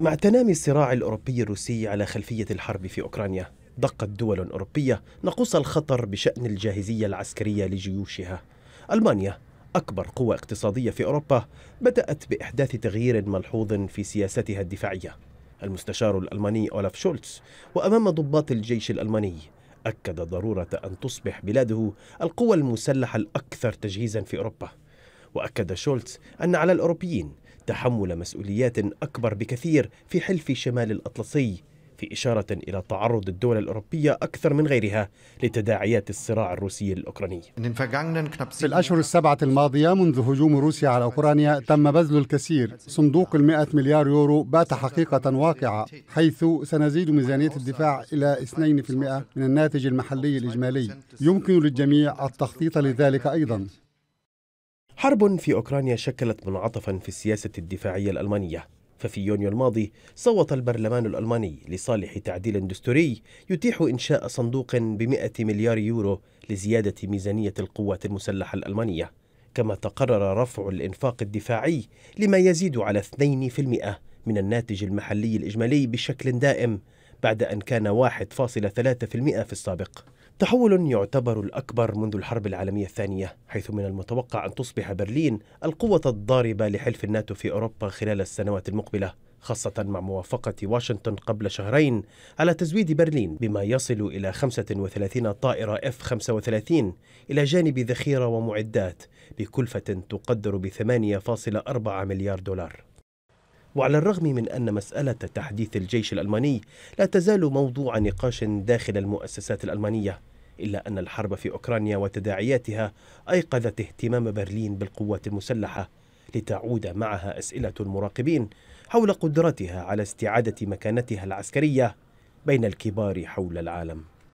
مع تنامي الصراع الأوروبي الروسي على خلفية الحرب في أوكرانيا دقت دول أوروبية نقص الخطر بشأن الجاهزية العسكرية لجيوشها ألمانيا أكبر قوة اقتصادية في أوروبا بدأت بإحداث تغيير ملحوظ في سياستها الدفاعية المستشار الألماني أولاف شولتز وأمام ضباط الجيش الألماني أكد ضرورة أن تصبح بلاده القوى المسلحة الأكثر تجهيزا في أوروبا وأكد شولتز أن على الأوروبيين تحمل مسؤوليات أكبر بكثير في حلف شمال الأطلسي في إشارة إلى تعرض الدول الأوروبية أكثر من غيرها لتداعيات الصراع الروسي الأوكراني في الأشهر السبعة الماضية منذ هجوم روسيا على أوكرانيا تم بذل الكثير صندوق المائة مليار يورو بات حقيقة واقعة حيث سنزيد ميزانية الدفاع إلى 2% من الناتج المحلي الإجمالي يمكن للجميع التخطيط لذلك أيضا حرب في أوكرانيا شكلت منعطفا في السياسة الدفاعية الألمانية ففي يونيو الماضي صوت البرلمان الألماني لصالح تعديل دستوري يتيح إنشاء صندوق بمئة مليار يورو لزيادة ميزانية القوات المسلحة الألمانية كما تقرر رفع الإنفاق الدفاعي لما يزيد على 2% من الناتج المحلي الإجمالي بشكل دائم بعد أن كان 1.3% في السابق تحول يعتبر الأكبر منذ الحرب العالمية الثانية حيث من المتوقع أن تصبح برلين القوة الضاربة لحلف الناتو في أوروبا خلال السنوات المقبلة خاصة مع موافقة واشنطن قبل شهرين على تزويد برلين بما يصل إلى 35 طائرة F-35 إلى جانب ذخيرة ومعدات بكلفة تقدر ب 8.4 مليار دولار وعلى الرغم من أن مسألة تحديث الجيش الألماني لا تزال موضوع نقاش داخل المؤسسات الألمانية إلا أن الحرب في أوكرانيا وتداعياتها أيقظت اهتمام برلين بالقوات المسلحة لتعود معها أسئلة المراقبين حول قدرتها على استعادة مكانتها العسكرية بين الكبار حول العالم